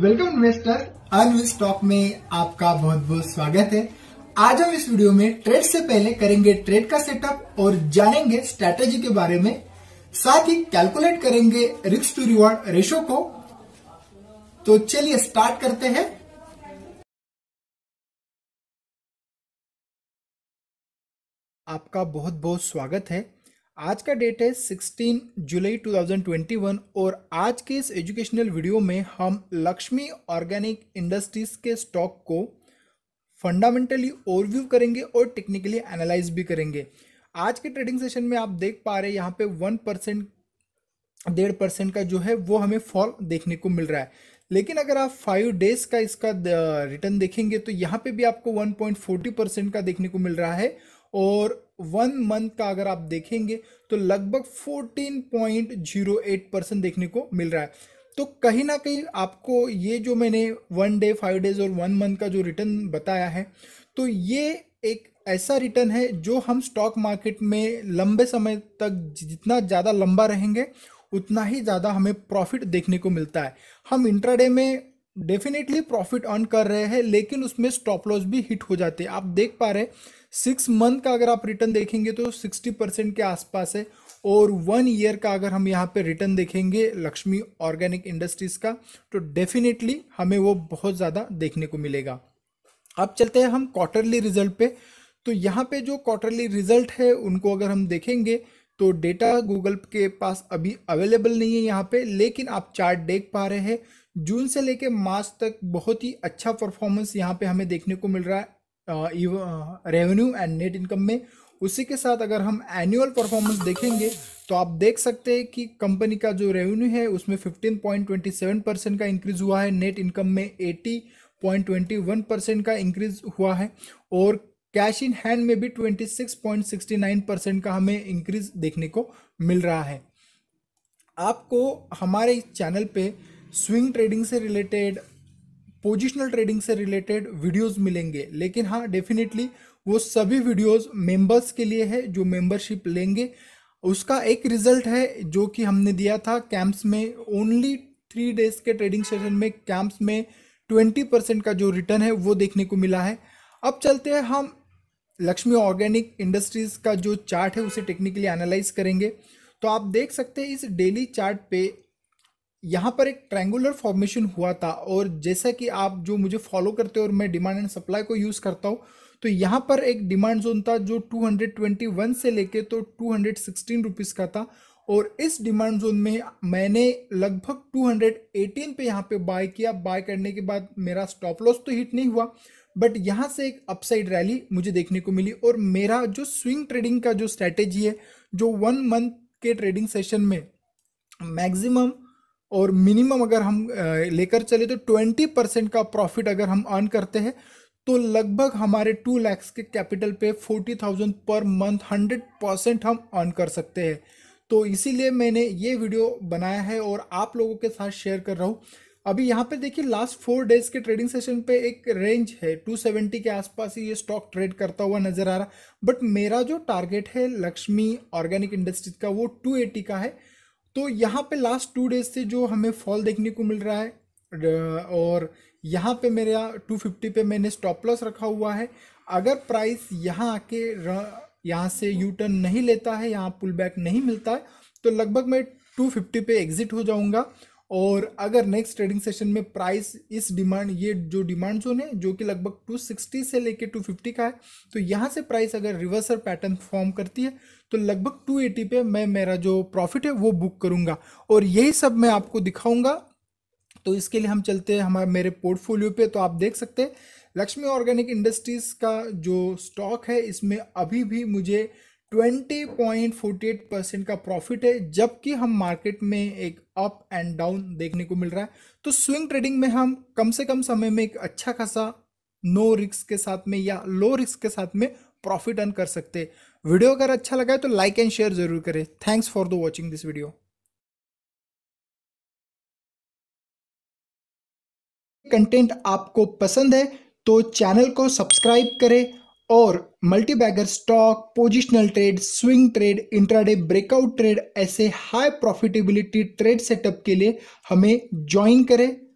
welcome investor unveil stock में आपका बहुत बहुत स्वागत है आज हम इस वीडियो में ट्रेड से पहले करेंगे ट्रेड का सेटअप और जानेंगे स्ट्रेटेजी के बारे में साथ ही कैलकुलेट करेंगे रिस्क टू रिवॉर्ड रेशो को तो चलिए स्टार्ट करते हैं आपका बहुत बहुत स्वागत है आज का डेट है 16 जुलाई 2021 और आज के इस एजुकेशनल वीडियो में हम लक्ष्मी ऑर्गेनिक इंडस्ट्रीज के स्टॉक को फंडामेंटली ओवरव्यू करेंगे और टेक्निकली एनालाइज भी करेंगे आज के ट्रेडिंग सेशन में आप देख पा रहे हैं यहाँ पे वन परसेंट डेढ़ परसेंट का जो है वो हमें फॉल देखने को मिल रहा है लेकिन अगर आप फाइव डेज का इसका रिटर्न देखेंगे तो यहाँ पे भी आपको 1.40 परसेंट का देखने को मिल रहा है और वन मंथ का अगर आप देखेंगे तो लगभग 14.08 परसेंट देखने को मिल रहा है तो कहीं ना कहीं आपको ये जो मैंने वन डे फाइव डेज और वन मंथ का जो रिटर्न बताया है तो ये एक ऐसा रिटर्न है जो हम स्टॉक मार्केट में लंबे समय तक जितना ज़्यादा लंबा रहेंगे उतना ही ज़्यादा हमें प्रॉफिट देखने को मिलता है हम इंट्राडे में डेफिनेटली प्रॉफिट अर्न कर रहे हैं लेकिन उसमें स्टॉप लॉस भी हिट हो जाते हैं आप देख पा रहे हैं सिक्स मंथ का अगर आप रिटर्न देखेंगे तो सिक्सटी परसेंट के आसपास है और वन ईयर का अगर हम यहाँ पे रिटर्न देखेंगे लक्ष्मी ऑर्गेनिक इंडस्ट्रीज़ का तो डेफिनेटली हमें वो बहुत ज़्यादा देखने को मिलेगा अब चलते हैं हम क्वार्टरली रिजल्ट पे तो यहाँ पे जो क्वार्टरली रिजल्ट है उनको अगर हम देखेंगे तो डेटा गूगल के पास अभी अवेलेबल नहीं है यहाँ पे लेकिन आप चार्ट देख पा रहे हैं जून से लेके मार्च तक बहुत ही अच्छा परफॉर्मेंस यहाँ पे हमें देखने को मिल रहा है रेवेन्यू एंड नेट इनकम में उसी के साथ अगर हम एनुअल परफॉर्मेंस देखेंगे तो आप देख सकते हैं कि कंपनी का जो रेवेन्यू है उसमें 15.27 परसेंट का इंक्रीज हुआ है नेट इनकम में 80.21 परसेंट का इंक्रीज हुआ है और कैश इन हैंड में भी 26.69 परसेंट का हमें इंक्रीज देखने को मिल रहा है आपको हमारे चैनल पे स्विंग ट्रेडिंग से रिलेटेड पोजिशनल ट्रेडिंग से रिलेटेड वीडियोस मिलेंगे लेकिन हाँ डेफिनेटली वो सभी वीडियोस मेंबर्स के लिए है जो मेंबरशिप लेंगे उसका एक रिजल्ट है जो कि हमने दिया था कैंप्स में ओनली थ्री डेज के ट्रेडिंग सेशन में कैंप्स में ट्वेंटी परसेंट का जो रिटर्न है वो देखने को मिला है अब चलते हैं हम लक्ष्मी ऑर्गेनिक इंडस्ट्रीज़ का जो चार्ट है उसे टेक्निकली एनालाइज करेंगे तो आप देख सकते हैं इस डेली चार्ट पे यहाँ पर एक ट्रैंगुलर फॉर्मेशन हुआ था और जैसा कि आप जो मुझे फॉलो करते हो और मैं डिमांड एंड सप्लाई को यूज़ करता हूँ तो यहाँ पर एक डिमांड जोन था जो 221 से लेके तो 216 रुपीस का था और इस डिमांड जोन में मैंने लगभग 218 पे यहाँ पे बाय किया बाय करने के बाद मेरा स्टॉप लॉस तो हिट नहीं हुआ बट यहाँ से एक अपसाइड रैली मुझे देखने को मिली और मेरा जो स्विंग ट्रेडिंग का जो स्ट्रैटेजी है जो वन मंथ के ट्रेडिंग सेशन में मैक्सिमम और मिनिमम अगर हम लेकर चले तो ट्वेंटी परसेंट का प्रॉफिट अगर हम अर्न करते हैं तो लगभग हमारे टू लैक्स के कैपिटल पे forty thousand per month hundred percent हम अर्न कर सकते हैं तो इसीलिए मैंने ये वीडियो बनाया है और आप लोगों के साथ शेयर कर रहा हूँ अभी यहाँ पे देखिए लास्ट फोर डेज के ट्रेडिंग सेशन पे एक रेंज है 270 के आसपास ही ये स्टॉक ट्रेड करता हुआ नज़र आ रहा बट मेरा जो टारगेट है लक्ष्मी ऑर्गेनिक इंडस्ट्रीज का वो 280 का है तो यहाँ पे लास्ट टू डेज से जो हमें फॉल देखने को मिल रहा है और यहाँ पे मेरा 250 पे मैंने स्टॉप लॉस रखा हुआ है अगर प्राइस यहाँ आके यहाँ से यू टर्न नहीं लेता है यहाँ पुल बैक नहीं मिलता है तो लगभग मैं 250 पे एग्ज़िट हो जाऊँगा और अगर नेक्स्ट ट्रेडिंग सेशन में प्राइस इस डिमांड ये जो डिमांड जोन है जो कि लगभग 260 से लेके 250 का है तो यहाँ से प्राइस अगर रिवर्सर पैटर्न फॉर्म करती है तो लगभग 280 पे मैं मेरा जो प्रॉफिट है वो बुक करूँगा और यही सब मैं आपको दिखाऊँगा तो इसके लिए हम चलते हैं हमारे मेरे पोर्टफोलियो पे तो आप देख सकते हैं लक्ष्मी ऑर्गेनिक इंडस्ट्रीज़ का जो स्टॉक है इसमें अभी भी मुझे 20.48 परसेंट का प्रॉफिट है जबकि हम मार्केट में एक अप एंड डाउन देखने को मिल रहा है तो स्विंग ट्रेडिंग में हम कम से कम समय में एक अच्छा खासा नो रिस्क के साथ में या लो रिस्क के साथ में प्रॉफिट अर्न कर सकते वीडियो अगर अच्छा लगा है तो लाइक एंड शेयर जरूर करें thanks for the watching this video content आपको पसंद है तो चैनल को सब्सक्राइब करें और multibagger stock positional trade swing trade intraday breakout trade ऐसे हाई प्रॉफिटेबिलिटी ट्रेड सेटअप के लिए हमें ज्वाइन करें